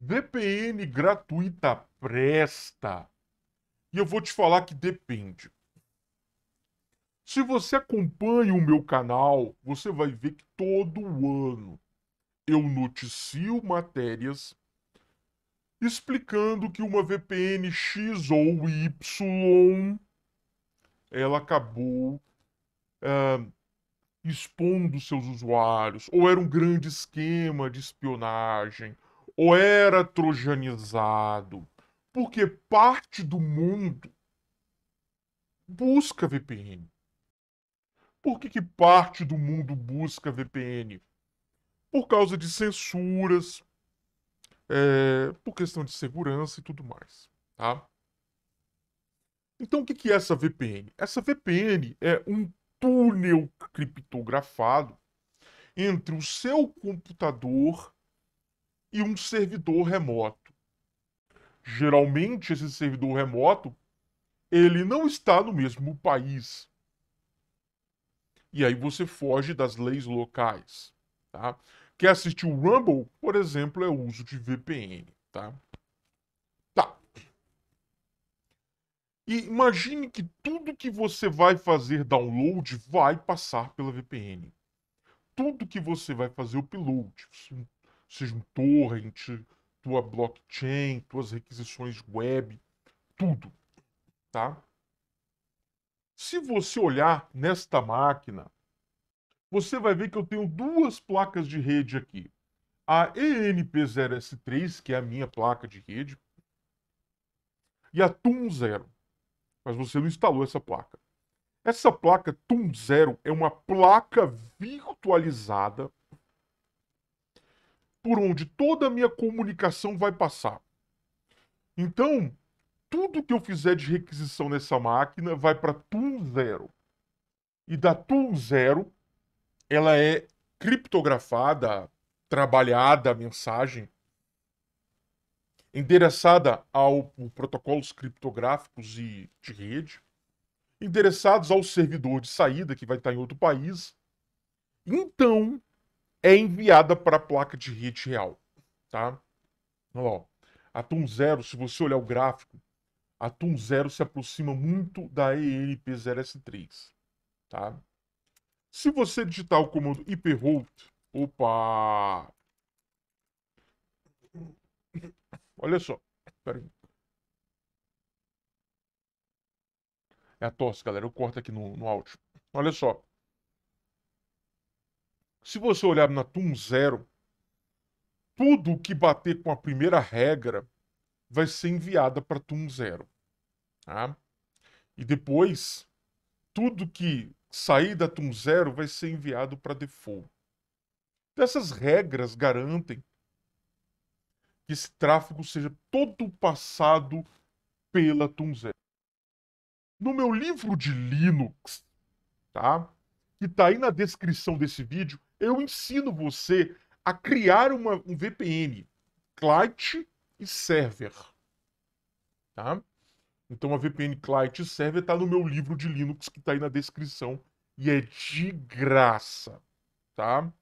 VPN gratuita presta. E eu vou te falar que depende. Se você acompanha o meu canal, você vai ver que todo ano eu noticio matérias explicando que uma VPN X ou Y ela acabou ah, expondo seus usuários, ou era um grande esquema de espionagem, ou era trojanizado, porque parte do mundo busca VPN. Por que, que parte do mundo busca VPN? Por causa de censuras, é, por questão de segurança e tudo mais, tá? Então, o que, que é essa VPN? Essa VPN é um túnel criptografado entre o seu computador e um servidor remoto. Geralmente esse servidor remoto ele não está no mesmo país. E aí você foge das leis locais, tá? Quer assistir o Rumble, por exemplo, é o uso de VPN, tá? Tá. E imagine que tudo que você vai fazer download vai passar pela VPN. Tudo que você vai fazer upload, seja um torrent, tua blockchain, tuas requisições web, tudo, tá? Se você olhar nesta máquina, você vai ver que eu tenho duas placas de rede aqui. A ENP0S3, que é a minha placa de rede, e a TUM0. Mas você não instalou essa placa. Essa placa TUM0 é uma placa virtualizada por onde toda a minha comunicação vai passar. Então, tudo que eu fizer de requisição nessa máquina vai para Tool Zero. E da Tool Zero, ela é criptografada, trabalhada a mensagem, endereçada ao, ao protocolos criptográficos e de rede, endereçados ao servidor de saída que vai estar em outro país. Então, é enviada para a placa de rede real, tá? Olha lá, Atom Zero, se você olhar o gráfico, Atom Zero se aproxima muito da ENP0S3, tá? Se você digitar o comando hypervolt, opa! Olha só, peraí. É a tosse, galera, eu corto aqui no, no áudio. Olha só. Se você olhar na TUM Zero, tudo que bater com a primeira regra vai ser enviada para TUM Zero. Tá? E depois, tudo que sair da TUM Zero vai ser enviado para default. essas regras garantem que esse tráfego seja todo passado pela TUM Zero. No meu livro de Linux, tá? que está aí na descrição desse vídeo, eu ensino você a criar uma, um VPN client e server. Tá? Então a VPN client e server está no meu livro de Linux que está aí na descrição e é de graça, tá?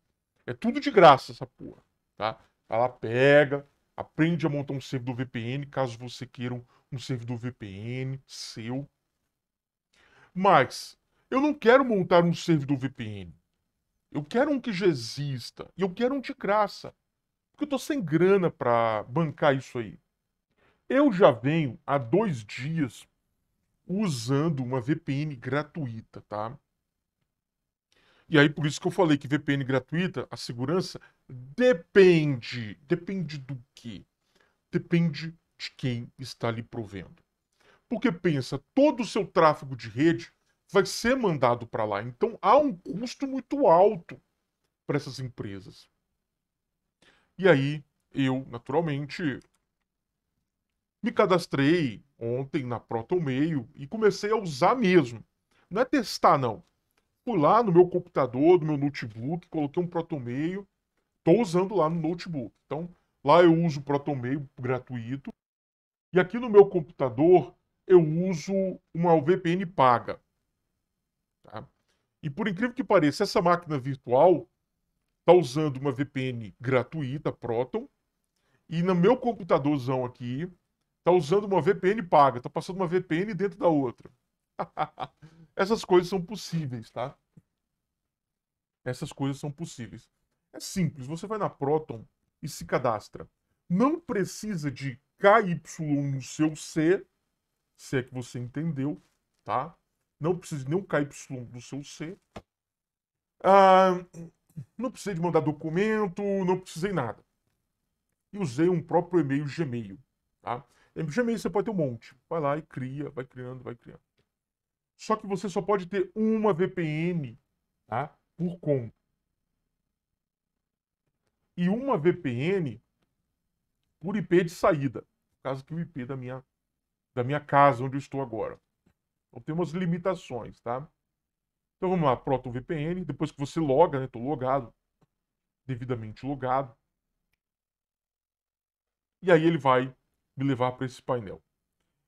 É tudo de graça essa porra, tá? Ela pega, aprende a montar um servidor VPN, caso você queira um, um servidor VPN seu. Mas eu não quero montar um servidor VPN. Eu quero um que já exista. E eu quero um de graça. Porque eu tô sem grana para bancar isso aí. Eu já venho há dois dias usando uma VPN gratuita, tá? E aí, por isso que eu falei que VPN gratuita, a segurança depende. Depende do quê? Depende de quem está lhe provendo. Porque pensa, todo o seu tráfego de rede vai ser mandado para lá. Então há um custo muito alto para essas empresas. E aí eu, naturalmente, me cadastrei ontem na ProtonMail e comecei a usar mesmo. Não é testar, não. Fui lá no meu computador, no meu notebook, coloquei um ProtonMail, estou usando lá no notebook. Então, lá eu uso o ProtonMail gratuito. E aqui no meu computador eu uso uma VPN paga. Tá? E por incrível que pareça, essa máquina virtual está usando uma VPN gratuita, Proton, e no meu computadorzão aqui está usando uma VPN paga, está passando uma VPN dentro da outra. Essas coisas são possíveis, tá? Essas coisas são possíveis. É simples, você vai na Proton e se cadastra. Não precisa de KY no seu C, se é que você entendeu, tá? Não precisa nem um KY do seu C. Ah, não precisei de mandar documento, não precisei nada. E usei um próprio e-mail Gmail. Tá? Gmail você pode ter um monte. Vai lá e cria, vai criando, vai criando. Só que você só pode ter uma VPN tá? por conta. E uma VPN por IP de saída. No caso que o IP da minha, da minha casa, onde eu estou agora. Então tem umas limitações, tá? Então vamos lá, ProtonVPN, depois que você loga, né? Tô logado, devidamente logado. E aí ele vai me levar para esse painel.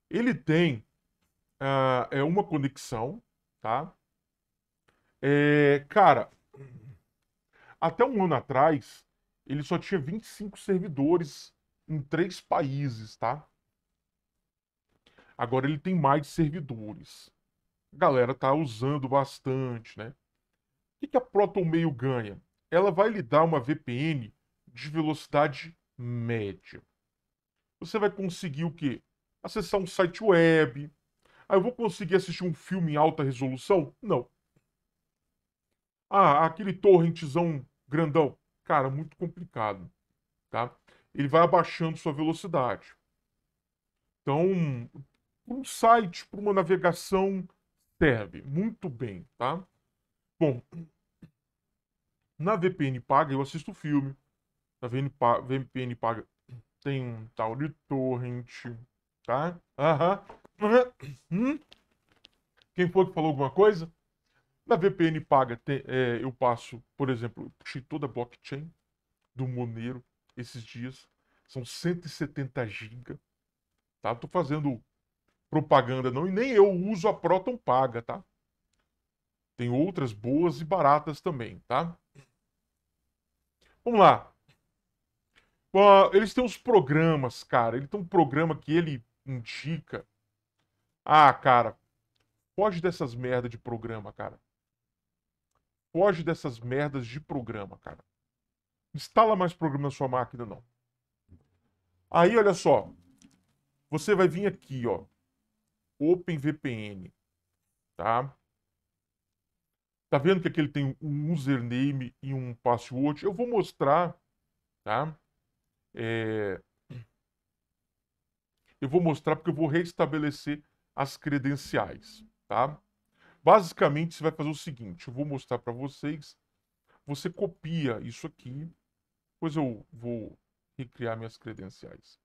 Ele tem uh, é uma conexão, tá? É, cara, até um ano atrás, ele só tinha 25 servidores em três países, tá? Agora ele tem mais servidores. A galera tá usando bastante, né? O que, que a ProtonMail ganha? Ela vai lhe dar uma VPN de velocidade média. Você vai conseguir o quê? Acessar um site web. Ah, eu vou conseguir assistir um filme em alta resolução? Não. Ah, aquele torrentzão grandão. Cara, muito complicado, tá? Ele vai abaixando sua velocidade. Então, um site para tipo, uma navegação serve muito bem, tá? Bom, na VPN paga eu assisto filme. Na VPN paga tem um tal de torrent, tá? Aham. Uhum. Quem foi que falou alguma coisa? Na VPN paga tem, é, eu passo, por exemplo, eu puxei toda a blockchain do Monero esses dias. São 170 GB. Tá? Tô fazendo propaganda, não. E nem eu uso a Proton Paga, tá? Tem outras boas e baratas também, tá? Vamos lá. Bom, eles têm uns programas, cara. Ele tem um programa que ele indica. Ah, cara, foge dessas merdas de programa, cara. Foge dessas merdas de programa, cara. Instala mais programa na sua máquina, não. Aí, olha só. Você vai vir aqui, ó. OpenVPN, tá? Tá vendo que aqui ele tem um username e um password? Eu vou mostrar, tá? É... Eu vou mostrar porque eu vou restabelecer as credenciais, tá? Basicamente, você vai fazer o seguinte, eu vou mostrar para vocês. Você copia isso aqui, depois eu vou recriar minhas credenciais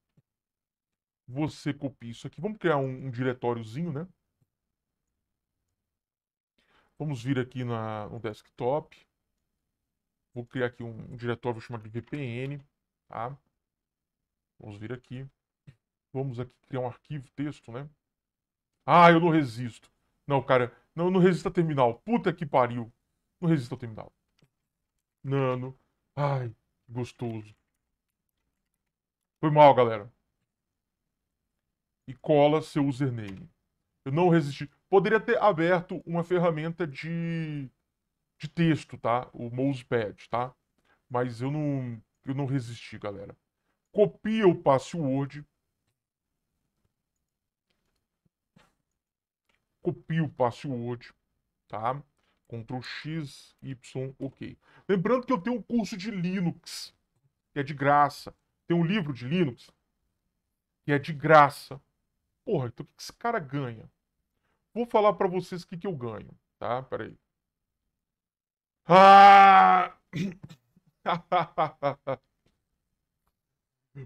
você copia isso aqui. Vamos criar um, um diretóriozinho, né? Vamos vir aqui na, no desktop. Vou criar aqui um, um diretório, vou chamar de VPN, tá? Vamos vir aqui. Vamos aqui criar um arquivo texto, né? Ah, eu não resisto. Não, cara, não, não resisto terminal. Puta que pariu. Não resisto ao terminal. Nano. Ai, gostoso. Foi mal, galera e cola seu username. Eu não resisti. Poderia ter aberto uma ferramenta de, de texto, tá? O mousepad, tá? Mas eu não, eu não resisti, galera. Copia o password. Copia o password, tá? Ctrl X, Y, OK. Lembrando que eu tenho um curso de Linux, que é de graça. Tem um livro de Linux, que é de graça Porra, então o que esse cara ganha? Vou falar para vocês o que, que eu ganho, tá? Peraí. Ah!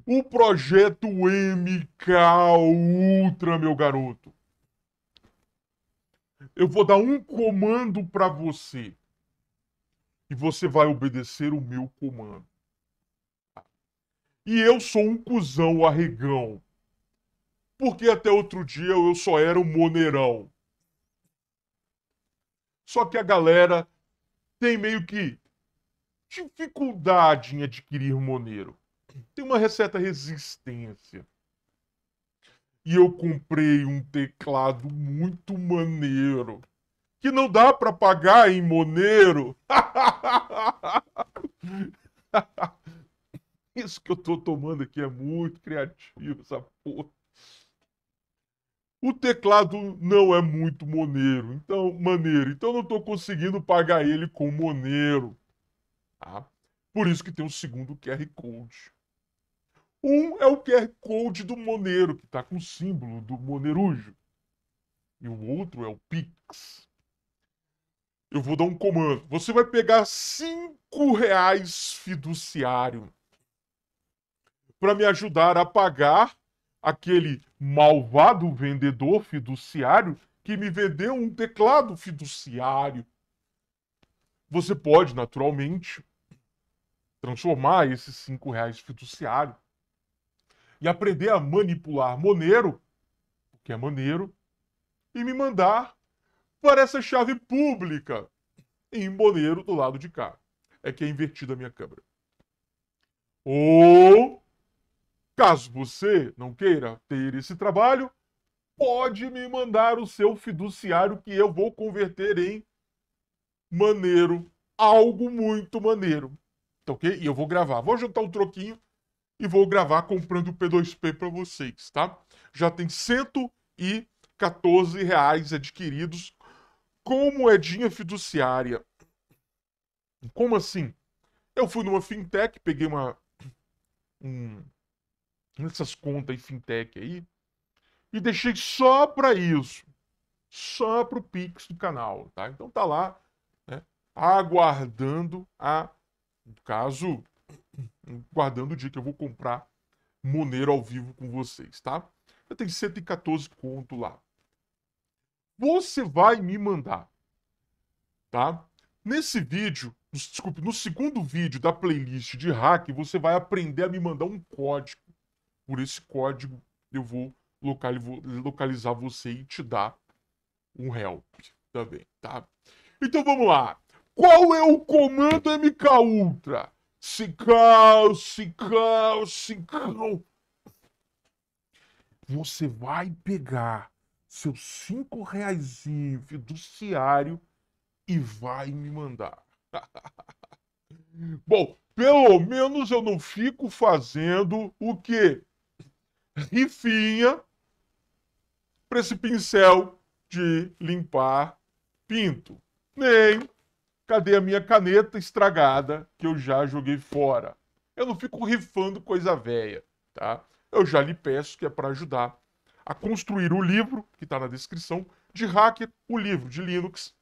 o projeto MK Ultra, meu garoto. Eu vou dar um comando para você. E você vai obedecer o meu comando. E eu sou um cuzão arregão porque até outro dia eu só era um moneirão. Só que a galera tem meio que dificuldade em adquirir moneiro. Tem uma certa resistência. E eu comprei um teclado muito maneiro. Que não dá para pagar em moneiro. Isso que eu tô tomando aqui é muito criativo, sabe? teclado não é muito moneiro, então maneiro. Então não estou conseguindo pagar ele com moneiro. Tá? Por isso que tem o um segundo QR Code. Um é o QR Code do Moneiro, que está com o símbolo do monerujo E o outro é o Pix. Eu vou dar um comando. Você vai pegar cinco reais fiduciário para me ajudar a pagar aquele malvado vendedor fiduciário que me vendeu um teclado fiduciário. Você pode, naturalmente, transformar esses cinco reais fiduciário e aprender a manipular Monero, que é maneiro, e me mandar para essa chave pública em Monero do lado de cá. É que é invertida a minha câmera. Ou Caso você não queira ter esse trabalho, pode me mandar o seu fiduciário que eu vou converter em maneiro, algo muito maneiro. Tá ok? E eu vou gravar. Vou juntar um troquinho e vou gravar comprando o P2P para vocês, tá? Já tem 114 reais adquiridos com moedinha é fiduciária. Como assim? Eu fui numa fintech, peguei uma um, nessas contas em fintech aí. E deixei só para isso. Só para o Pix do canal, tá? Então tá lá, né? Aguardando a. No caso, aguardando o dia que eu vou comprar Monero ao vivo com vocês, tá? Eu tenho 114 conto lá. Você vai me mandar, tá? Nesse vídeo, desculpe, no segundo vídeo da playlist de hack, você vai aprender a me mandar um código por esse código eu vou localizar você e te dar um help também, tá? Então vamos lá. Qual é o comando MK Ultra? Cicão, cicão, cicão. Você vai pegar seus cinco reais fiduciário e vai me mandar. Bom, pelo menos eu não fico fazendo o quê? rifinha para esse pincel de limpar pinto. Nem cadê a minha caneta estragada que eu já joguei fora. Eu não fico rifando coisa velha, tá? Eu já lhe peço que é para ajudar a construir o livro que está na descrição de hacker, o livro de Linux,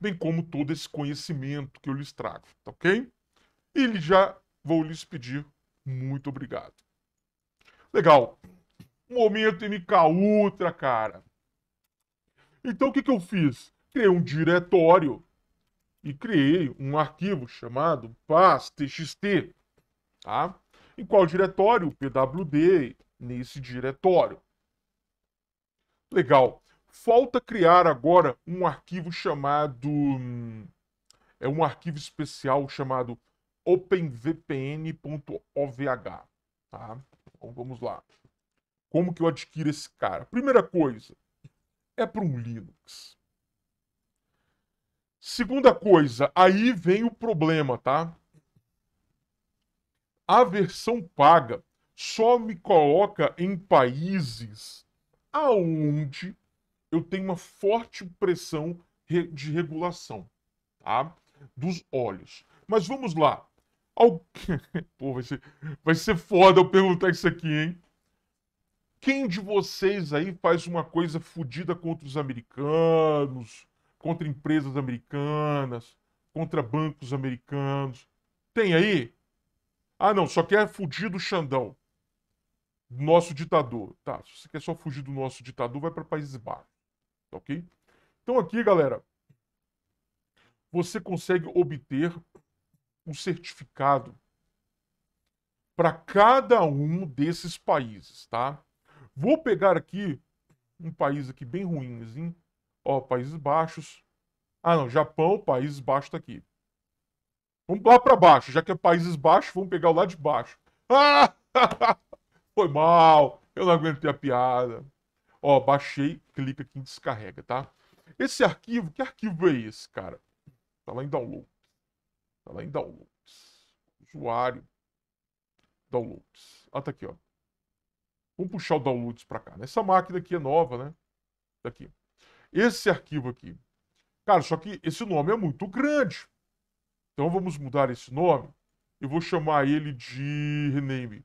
bem como todo esse conhecimento que eu lhes trago, tá ok? E já vou lhes pedir muito obrigado. Legal. Momento MK Ultra, cara. Então o que, que eu fiz? Criei um diretório e criei um arquivo chamado paz.txt, tá? Em qual diretório? pwd nesse diretório. Legal. Falta criar agora um arquivo chamado é um arquivo especial chamado openvpn.ovh, tá? Então vamos lá. Como que eu adquiro esse cara? Primeira coisa, é para um Linux. Segunda coisa, aí vem o problema, tá? A versão paga só me coloca em países aonde eu tenho uma forte pressão de regulação, tá? Dos olhos. Mas vamos lá. Pô, vai ser... vai ser foda eu perguntar isso aqui, hein? Quem de vocês aí faz uma coisa fodida contra os americanos, contra empresas americanas, contra bancos americanos? Tem aí? Ah, não, só quer fugir do Xandão, do nosso ditador. Tá, se você quer só fugir do nosso ditador, vai para Países Baixos. Tá ok? Então aqui, galera, você consegue obter um certificado para cada um desses países, tá? Vou pegar aqui um país aqui bem ruimzinho, ó, Países Baixos. Ah, não, Japão, Países Baixos tá aqui. Vamos lá para baixo, já que é Países Baixos, vamos pegar o lá de baixo. Ah! Foi mal, eu não aguentei a piada. Ó, baixei, clica aqui em descarrega, tá? Esse arquivo, que arquivo é esse, cara? Tá lá em download. Tá lá em downloads. Usuário. Downloads. Ah, tá aqui, ó. Vamos puxar o downloads para cá. Né? Essa máquina aqui é nova, né? Daqui. Tá esse arquivo aqui. Cara, só que esse nome é muito grande. Então vamos mudar esse nome. Eu vou chamar ele de rename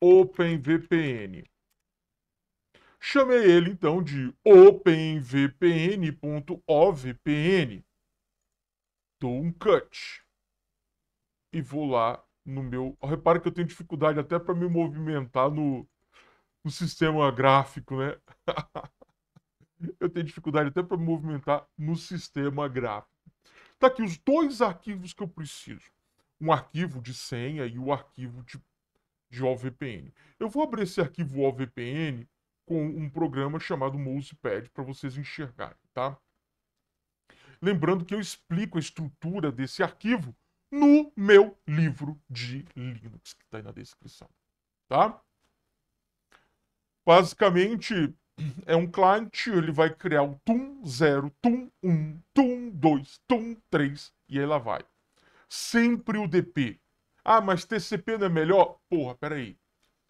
OpenVPN. Chamei ele então de openvpn.ovpn dou um cut e vou lá no meu. Repara que eu tenho dificuldade até para me movimentar no, no sistema gráfico, né? eu tenho dificuldade até para me movimentar no sistema gráfico. Tá aqui os dois arquivos que eu preciso: um arquivo de senha e o um arquivo de, de OVPN. Eu vou abrir esse arquivo OVPN com um programa chamado Mousepad para vocês enxergarem, tá? Lembrando que eu explico a estrutura desse arquivo no meu livro de Linux, que está aí na descrição. Tá? Basicamente, é um cliente, ele vai criar o TUM 0, TUM 1, TUM 2, TUM 3, e aí lá vai. Sempre o DP. Ah, mas TCP não é melhor? Porra, peraí.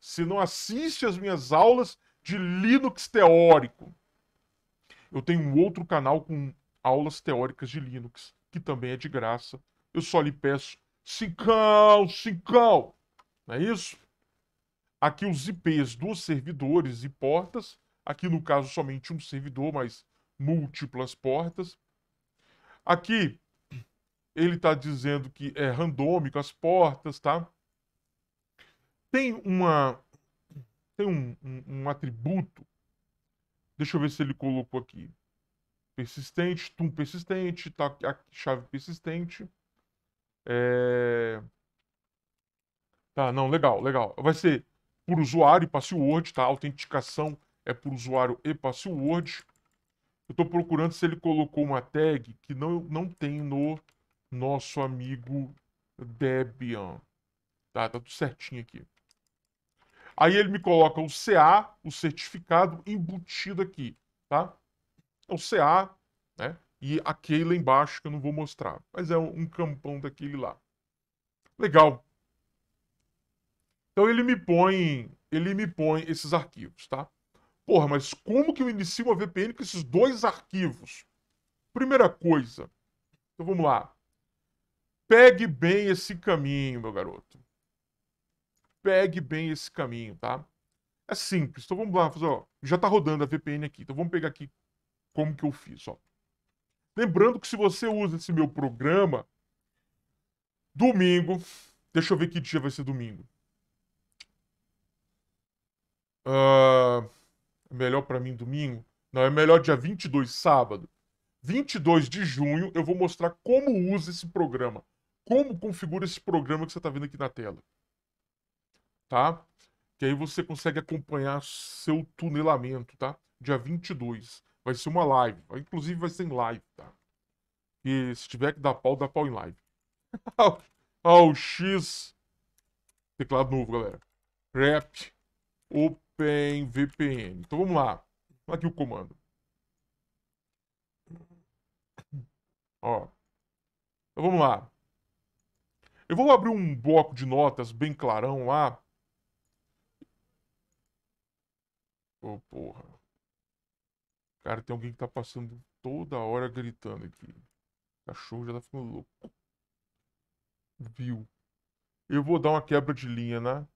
Você não assiste as minhas aulas de Linux teórico. Eu tenho um outro canal com aulas teóricas de Linux, que também é de graça. Eu só lhe peço cincão, cincão. Não é isso? Aqui os IPs dos servidores e portas. Aqui, no caso, somente um servidor, mas múltiplas portas. Aqui, ele está dizendo que é randômico as portas, tá? Tem uma... Tem um, um, um atributo. Deixa eu ver se ele colocou aqui persistente, tum persistente, tá, chave persistente. É... Tá, não, legal, legal. Vai ser por usuário e password, tá? A autenticação é por usuário e password. Eu estou procurando se ele colocou uma tag que não, não tem no nosso amigo Debian. Tá, tá tudo certinho aqui. Aí ele me coloca o CA, o certificado, embutido aqui, tá? é o CA, né? E aquele lá embaixo que eu não vou mostrar. Mas é um campão daquele lá. Legal. Então ele me põe, ele me põe esses arquivos, tá? Porra, mas como que eu inicio uma VPN com esses dois arquivos? Primeira coisa. Então vamos lá. Pegue bem esse caminho, meu garoto. Pegue bem esse caminho, tá? É simples. Então vamos lá, fazer, ó, já tá rodando a VPN aqui. Então vamos pegar aqui como que eu fiz. Ó. Lembrando que se você usa esse meu programa, domingo, deixa eu ver que dia vai ser domingo. Uh, melhor para mim domingo? Não, é melhor dia 22, sábado. 22 de junho eu vou mostrar como usa esse programa. Como configura esse programa que você está vendo aqui na tela. Tá? Que aí você consegue acompanhar seu tunelamento, tá? Dia 22. Vai ser uma live. Inclusive vai ser em live, tá? E se tiver que dar pau, dá pau em live. Ao X. Teclado novo, galera. Rap Open VPN. Então vamos lá. Aqui o comando. Ó. Então vamos lá. Eu vou abrir um bloco de notas bem clarão lá. Ô, oh, porra. Cara, tem alguém que tá passando toda hora gritando aqui. O cachorro já tá ficando louco. Viu? Eu vou dar uma quebra de linha, né?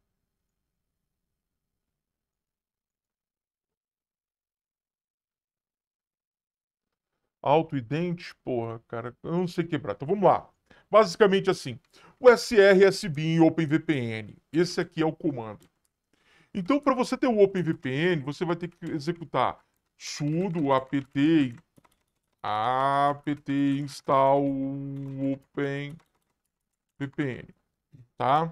Alto e dente, porra, cara, eu não sei quebrar. Então vamos lá. Basicamente assim, o SRSBIN OpenVPN. Esse aqui é o comando. Então, para você ter o OpenVPN, você vai ter que executar sudo apt apt install open VPN, tá?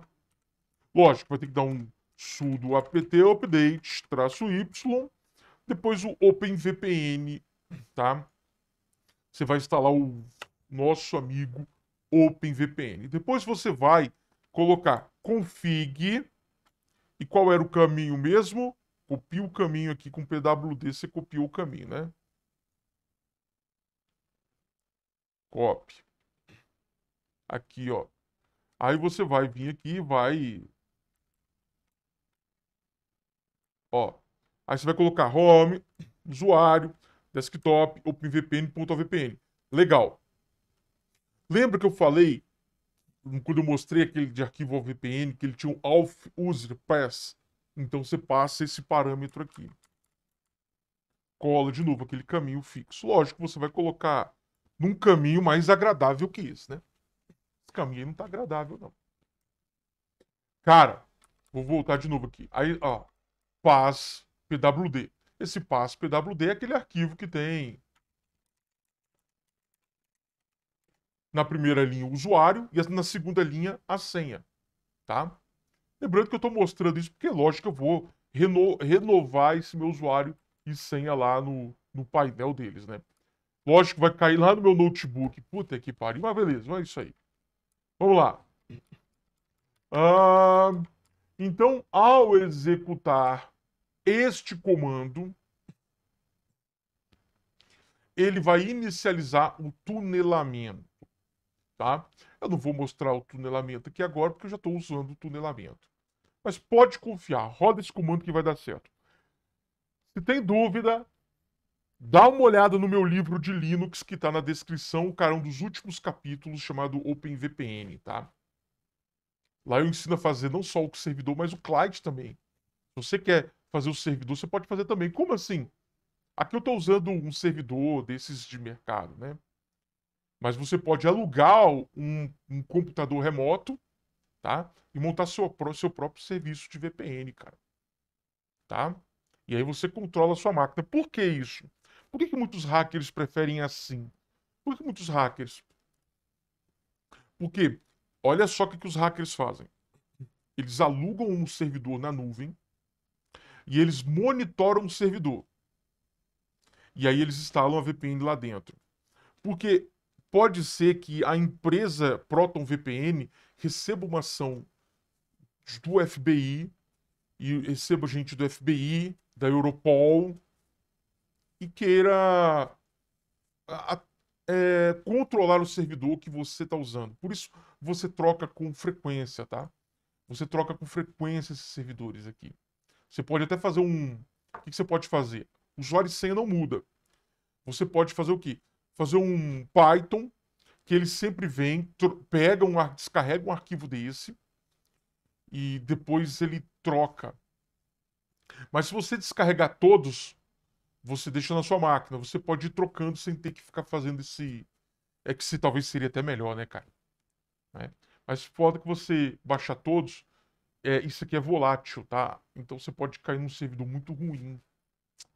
Lógico, vai ter que dar um sudo apt update traço y, depois o OpenVPN, tá? Você vai instalar o nosso amigo OpenVPN. Depois você vai colocar config e qual era o caminho mesmo? Copia o caminho aqui com PWD, você copiou o caminho, né? Copy. Aqui, ó. Aí você vai vir aqui e vai... Ó. Aí você vai colocar home, usuário, desktop, openvpn.avpn. Legal. Lembra que eu falei, quando eu mostrei aquele de arquivo VPN, que ele tinha um auth user pass? Então você passa esse parâmetro aqui. Cola de novo aquele caminho fixo. Lógico, você vai colocar num caminho mais agradável que esse, né? Esse caminho aí não tá agradável, não. Cara, vou voltar de novo aqui. Aí, ó, pass pwd. Esse pass pwd é aquele arquivo que tem na primeira linha o usuário e na segunda linha a senha, tá? Lembrando que eu estou mostrando isso porque, lógico, eu vou reno renovar esse meu usuário e senha lá no, no painel deles, né? Lógico, vai cair lá no meu notebook. Puta que pariu, mas beleza, é isso aí. Vamos lá. então, ao executar este comando, ele vai inicializar o tunelamento tá? Eu não vou mostrar o tunelamento aqui agora, porque eu já estou usando o tunelamento. Mas pode confiar, roda esse comando que vai dar certo. Se tem dúvida, dá uma olhada no meu livro de Linux que está na descrição, o cara, é um dos últimos capítulos chamado OpenVPN, tá? Lá eu ensino a fazer não só o servidor, mas o client também. Se você quer fazer o servidor, você pode fazer também. Como assim? Aqui eu estou usando um servidor desses de mercado, né? mas você pode alugar um, um computador remoto, tá? E montar seu, seu próprio serviço de VPN, cara. Tá? E aí você controla a sua máquina. Por que isso? Por que, que muitos hackers preferem assim? Por que muitos hackers? Porque olha só o que, que os hackers fazem. Eles alugam um servidor na nuvem e eles monitoram o servidor. E aí eles instalam a VPN lá dentro. Porque pode ser que a empresa Proton VPN receba uma ação do FBI e receba gente do FBI, da Europol e queira a, a, é, controlar o servidor que você está usando. Por isso você troca com frequência, tá? Você troca com frequência esses servidores aqui. Você pode até fazer um. O que, você pode fazer? O usuário e senha não muda. Você pode fazer o quê? fazer um Python que ele sempre vem, pega um descarrega um arquivo desse e depois ele troca. Mas se você descarregar todos, você deixa na sua máquina. Você pode ir trocando sem ter que ficar fazendo esse. É que se talvez seria até melhor, né, cara? É. Mas pode que você baixar todos, é, isso aqui é volátil, tá? Então você pode cair num servidor muito ruim.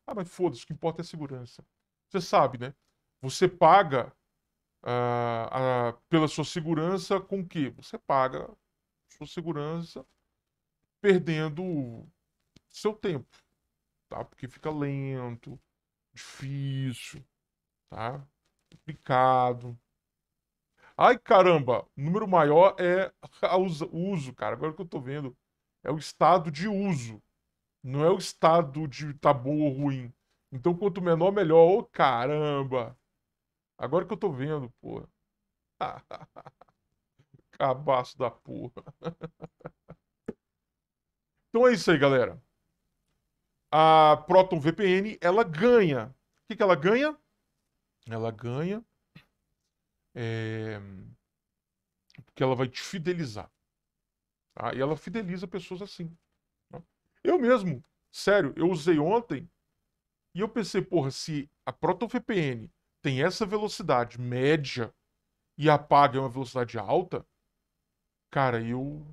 Ah, mas foda-se, o que importa é a segurança. Você sabe, né? Você paga ah, a, pela sua segurança com o quê? Você paga sua segurança perdendo seu tempo, tá? Porque fica lento, difícil, tá? Complicado. Ai, caramba, número maior é o uso, cara. Agora que eu tô vendo, é o estado de uso. Não é o estado de tá bom ou ruim. Então, quanto menor, melhor. Ô, oh, caramba! Agora que eu tô vendo, porra. Cabaço da porra. então é isso aí, galera. A Proton VPN, ela ganha. O que, que ela ganha? Ela ganha. É... Porque ela vai te fidelizar. Tá? E ela fideliza pessoas assim. Tá? Eu mesmo, sério, eu usei ontem e eu pensei, porra, se a Proton VPN tem essa velocidade média e a é uma velocidade alta, cara, eu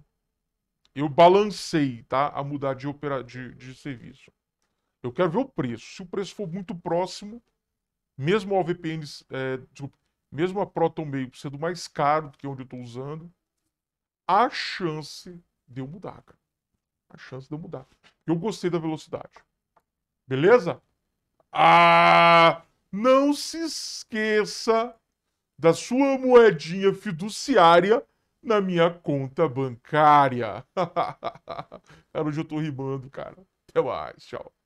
eu balancei, tá, a mudar de opera de, de serviço. Eu quero ver o preço. Se o preço for muito próximo, mesmo a VPN, é, desculpa, mesmo a Proton Mail sendo mais caro do que onde eu estou usando, a chance de eu mudar, cara. A chance de eu mudar. Eu gostei da velocidade. Beleza? Ah! não se esqueça da sua moedinha fiduciária na minha conta bancária. cara, hoje eu tô rimando, cara. Até mais, tchau.